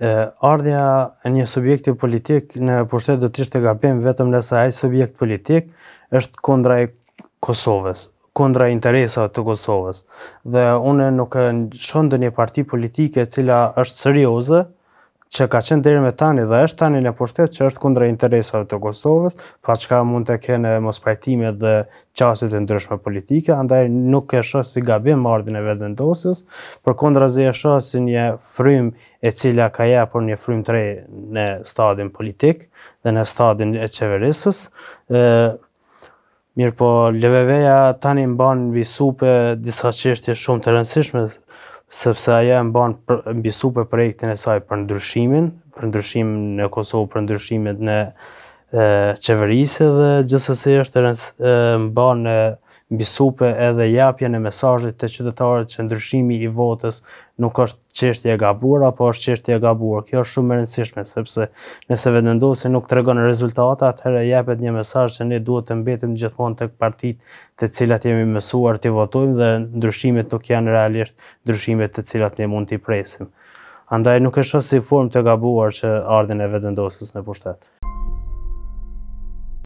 ardhja e një subjekti politik në pushtet do të ishte gabim vetëm nëse ai subjekt politik është kundra e Kosovës, kundra interesave të Kosovës. Dhe unë nuk shoh ndonjë parti politike e cila është serioze, që ka qenë dherë me tani dhe është tani në pushtet që është kundra interesave të Kosovës, pa që ka mund të kene mos pajtime dhe qasit e ndryshme politike, andaj nuk e shoh si gabim mardin e vetë ndosis, për kundra zi e shoh si një frym e cila ka ja, një frym të në stadin politik dhe në stadin e qeverisës. Mirë po, leveveja tani mbanë në supe disa qeshtje shumë të rëndësishme, sepse ajo e mban mbi super projektin e saj për ndryshimin, për ndryshimin në Kosovë, për ndryshimet në qeverisë dhe gjithsesi është e mban në mbisupe edhe japjen e mesazhit të qytetarët që ndryshimi i votës nuk është çështje e gabuar apo është çështje e gabuar. Kjo është shumë e rëndësishme sepse nëse vendosin nuk tregon rezultata, atëherë jepet një mesazh se ne duhet të mbetim gjithmonë tek partitë të cilat jemi mësuar të votojmë dhe ndryshimet nuk janë realisht ndryshimit të cilat ne mund të presim. Andaj nuk është si formë të gabuar që ardhin e vendendosës në pushtet.